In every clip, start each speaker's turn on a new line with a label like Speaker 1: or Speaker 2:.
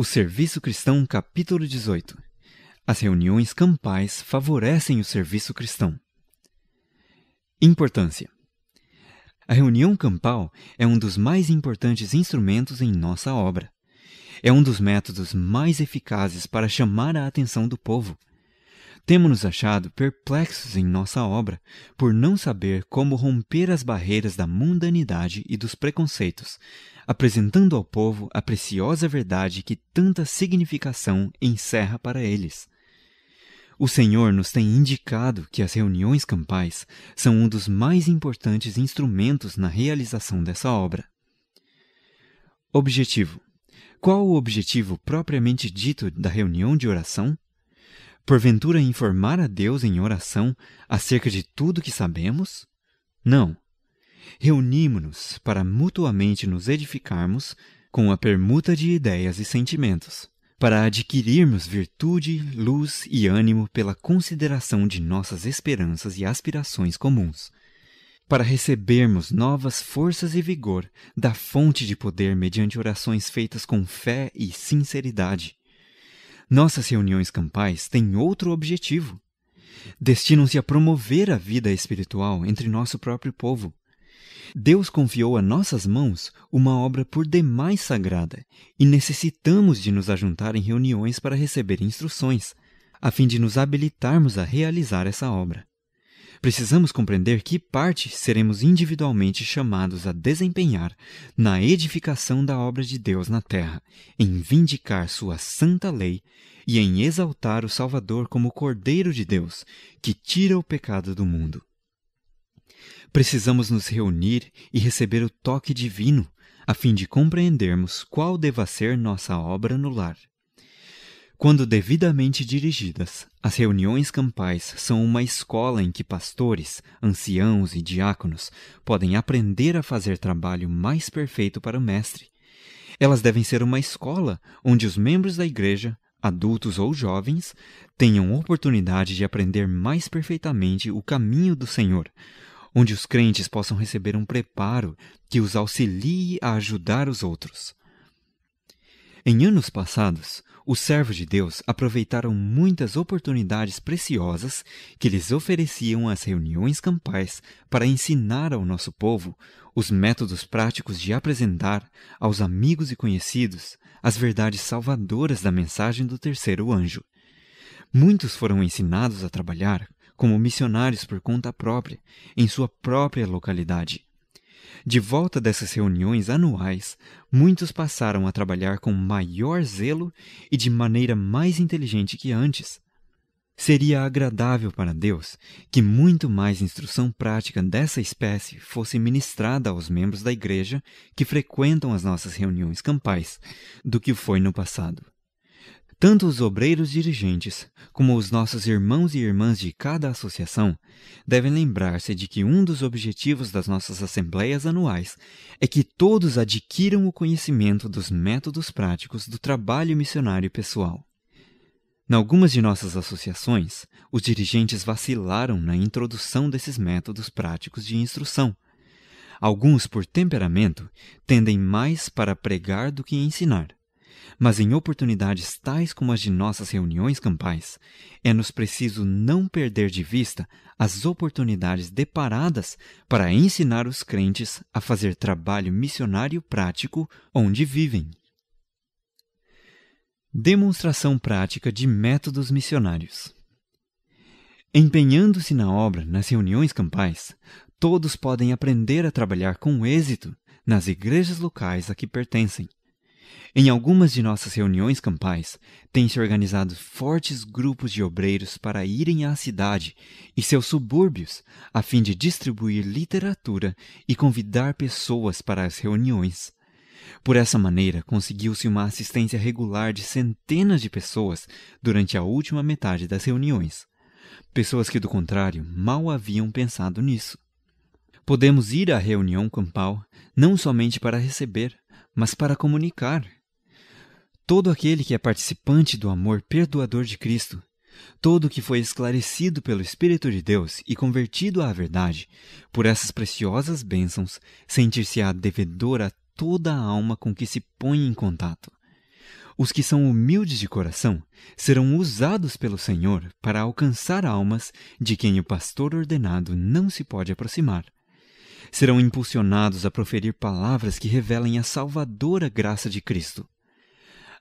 Speaker 1: O Serviço Cristão, capítulo 18. As reuniões campais favorecem o serviço cristão. Importância: A reunião campal é um dos mais importantes instrumentos em nossa obra. É um dos métodos mais eficazes para chamar a atenção do povo temos-nos achado perplexos em nossa obra por não saber como romper as barreiras da mundanidade e dos preconceitos, apresentando ao povo a preciosa verdade que tanta significação encerra para eles. O Senhor nos tem indicado que as reuniões campais são um dos mais importantes instrumentos na realização dessa obra. Objetivo: Qual o objetivo propriamente dito da reunião de oração? porventura informar a Deus em oração acerca de tudo que sabemos? Não. reunimo nos para mutuamente nos edificarmos com a permuta de ideias e sentimentos, para adquirirmos virtude, luz e ânimo pela consideração de nossas esperanças e aspirações comuns, para recebermos novas forças e vigor da fonte de poder mediante orações feitas com fé e sinceridade nossas reuniões campais têm outro objetivo. Destinam-se a promover a vida espiritual entre nosso próprio povo. Deus confiou a nossas mãos uma obra por demais sagrada e necessitamos de nos ajuntar em reuniões para receber instruções, a fim de nos habilitarmos a realizar essa obra precisamos compreender que parte seremos individualmente chamados a desempenhar na edificação da obra de Deus na terra, em vindicar sua santa lei e em exaltar o Salvador como Cordeiro de Deus, que tira o pecado do mundo. Precisamos nos reunir e receber o toque divino, a fim de compreendermos qual deva ser nossa obra no lar quando devidamente dirigidas, as reuniões campais são uma escola em que pastores, anciãos e diáconos podem aprender a fazer trabalho mais perfeito para o Mestre. Elas devem ser uma escola onde os membros da igreja, adultos ou jovens, tenham oportunidade de aprender mais perfeitamente o caminho do Senhor, onde os crentes possam receber um preparo que os auxilie a ajudar os outros. Em anos passados, os servos de Deus aproveitaram muitas oportunidades preciosas que lhes ofereciam as reuniões campais para ensinar ao nosso povo os métodos práticos de apresentar aos amigos e conhecidos as verdades salvadoras da mensagem do terceiro anjo. Muitos foram ensinados a trabalhar como missionários por conta própria, em sua própria localidade, de volta dessas reuniões anuais, muitos passaram a trabalhar com maior zelo e de maneira mais inteligente que antes. Seria agradável para Deus que muito mais instrução prática dessa espécie fosse ministrada aos membros da igreja que frequentam as nossas reuniões campais do que foi no passado. Tanto os obreiros dirigentes como os nossos irmãos e irmãs de cada associação devem lembrar-se de que um dos objetivos das nossas assembleias anuais é que todos adquiram o conhecimento dos métodos práticos do trabalho missionário pessoal. Em algumas de nossas associações, os dirigentes vacilaram na introdução desses métodos práticos de instrução. Alguns, por temperamento, tendem mais para pregar do que ensinar. Mas em oportunidades tais como as de nossas reuniões campais, é-nos preciso não perder de vista as oportunidades deparadas para ensinar os crentes a fazer trabalho missionário prático onde vivem. Demonstração prática de métodos missionários. Empenhando-se na obra nas reuniões campais, todos podem aprender a trabalhar com êxito nas igrejas locais a que pertencem em algumas de nossas reuniões campais, têm-se organizado fortes grupos de obreiros para irem à cidade e seus subúrbios, a fim de distribuir literatura e convidar pessoas para as reuniões. Por essa maneira, conseguiu-se uma assistência regular de centenas de pessoas durante a última metade das reuniões. Pessoas que, do contrário, mal haviam pensado nisso. Podemos ir à reunião campal não somente para receber, mas para comunicar. Todo aquele que é participante do amor perdoador de Cristo, todo que foi esclarecido pelo Espírito de Deus e convertido à verdade, por essas preciosas bênçãos, sentir-se-á devedor a toda a alma com que se põe em contato. Os que são humildes de coração serão usados pelo Senhor para alcançar almas de quem o pastor ordenado não se pode aproximar, serão impulsionados a proferir palavras que revelem a salvadora graça de Cristo.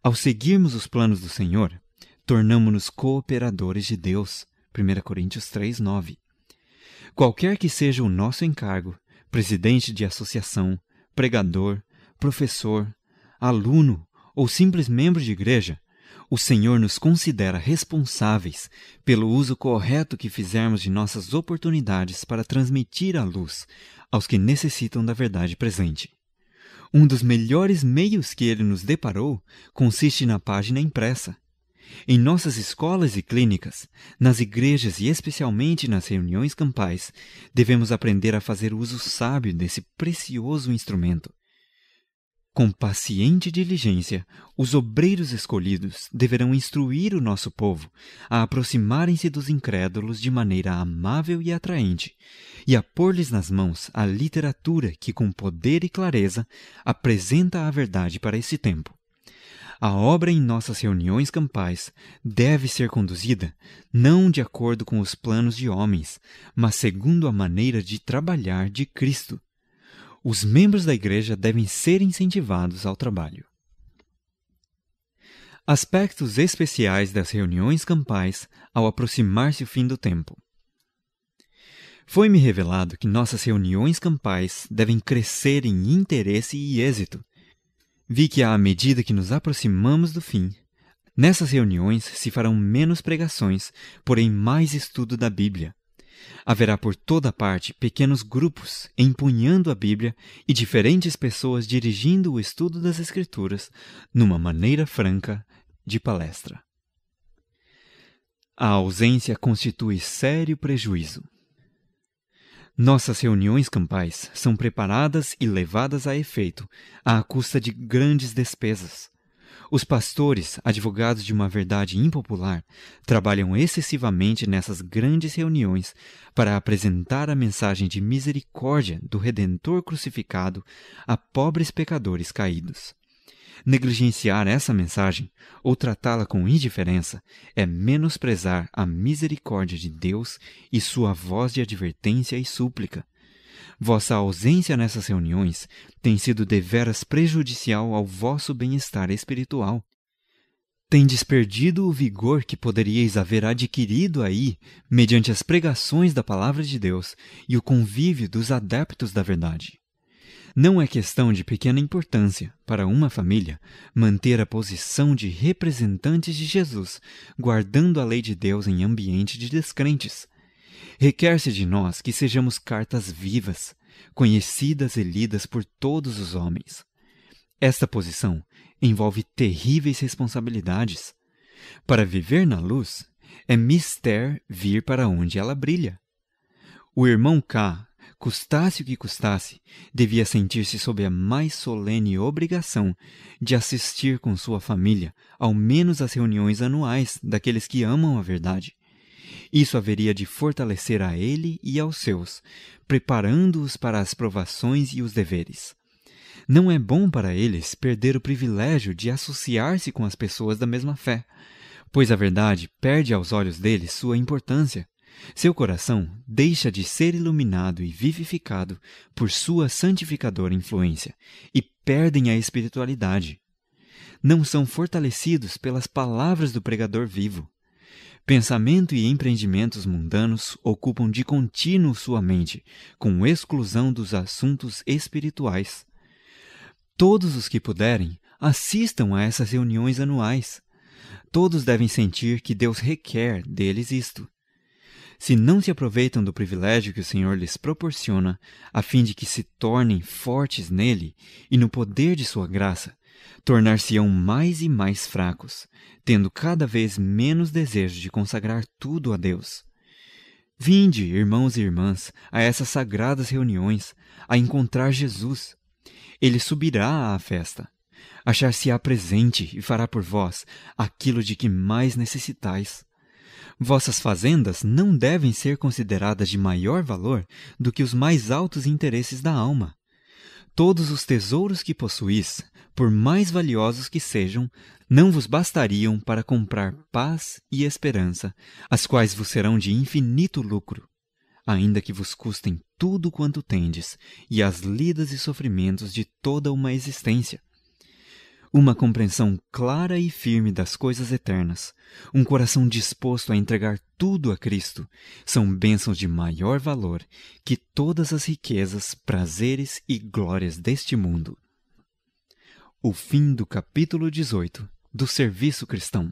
Speaker 1: Ao seguirmos os planos do Senhor, tornamo-nos cooperadores de Deus. 1 Coríntios 3:9. Qualquer que seja o nosso encargo, presidente de associação, pregador, professor, aluno ou simples membro de igreja, o Senhor nos considera responsáveis pelo uso correto que fizermos de nossas oportunidades para transmitir a luz aos que necessitam da verdade presente. Um dos melhores meios que ele nos deparou consiste na página impressa. Em nossas escolas e clínicas, nas igrejas e especialmente nas reuniões campais, devemos aprender a fazer uso sábio desse precioso instrumento. Com paciente diligência, os obreiros escolhidos deverão instruir o nosso povo a aproximarem-se dos incrédulos de maneira amável e atraente, e a pôr-lhes nas mãos a literatura que, com poder e clareza, apresenta a verdade para esse tempo. A obra em nossas reuniões campais deve ser conduzida não de acordo com os planos de homens, mas segundo a maneira de trabalhar de Cristo, os membros da igreja devem ser incentivados ao trabalho. Aspectos especiais das reuniões campais ao aproximar-se o fim do tempo. Foi-me revelado que nossas reuniões campais devem crescer em interesse e êxito. Vi que, à medida que nos aproximamos do fim, nessas reuniões se farão menos pregações, porém mais estudo da Bíblia, Haverá por toda parte pequenos grupos empunhando a Bíblia e diferentes pessoas dirigindo o estudo das Escrituras numa maneira franca de palestra. A ausência constitui sério prejuízo. Nossas reuniões campais são preparadas e levadas a efeito à custa de grandes despesas, os pastores, advogados de uma verdade impopular, trabalham excessivamente nessas grandes reuniões para apresentar a mensagem de misericórdia do Redentor crucificado a pobres pecadores caídos. Negligenciar essa mensagem ou tratá-la com indiferença é menosprezar a misericórdia de Deus e sua voz de advertência e súplica, Vossa ausência nessas reuniões tem sido deveras prejudicial ao vosso bem-estar espiritual. Tendes perdido o vigor que poderíeis haver adquirido aí, mediante as pregações da Palavra de Deus e o convívio dos adeptos da verdade. Não é questão de pequena importância para uma família manter a posição de representantes de Jesus, guardando a lei de Deus em ambiente de descrentes Requer-se de nós que sejamos cartas vivas, conhecidas e lidas por todos os homens. Esta posição envolve terríveis responsabilidades. Para viver na luz, é mister vir para onde ela brilha. O irmão K, custasse o que custasse, devia sentir-se sob a mais solene obrigação de assistir com sua família, ao menos às reuniões anuais daqueles que amam a verdade. Isso haveria de fortalecer a ele e aos seus, preparando-os para as provações e os deveres. Não é bom para eles perder o privilégio de associar-se com as pessoas da mesma fé, pois a verdade perde aos olhos deles sua importância. Seu coração deixa de ser iluminado e vivificado por sua santificadora influência e perdem a espiritualidade. Não são fortalecidos pelas palavras do pregador vivo. Pensamento e empreendimentos mundanos ocupam de contínuo sua mente, com exclusão dos assuntos espirituais. Todos os que puderem, assistam a essas reuniões anuais. Todos devem sentir que Deus requer deles isto. Se não se aproveitam do privilégio que o Senhor lhes proporciona, a fim de que se tornem fortes nele e no poder de sua graça, tornar-se-ão mais e mais fracos, tendo cada vez menos desejo de consagrar tudo a Deus. Vinde, irmãos e irmãs, a essas sagradas reuniões, a encontrar Jesus. Ele subirá à festa. Achar-se-á presente e fará por vós aquilo de que mais necessitais. Vossas fazendas não devem ser consideradas de maior valor do que os mais altos interesses da alma, Todos os tesouros que possuís, por mais valiosos que sejam, não vos bastariam para comprar paz e esperança, as quais vos serão de infinito lucro, ainda que vos custem tudo quanto tendes, e as lidas e sofrimentos de toda uma existência, uma compreensão clara e firme das coisas eternas, um coração disposto a entregar tudo a Cristo, são bênçãos de maior valor que todas as riquezas, prazeres e glórias deste mundo. O fim do capítulo 18 do Serviço Cristão.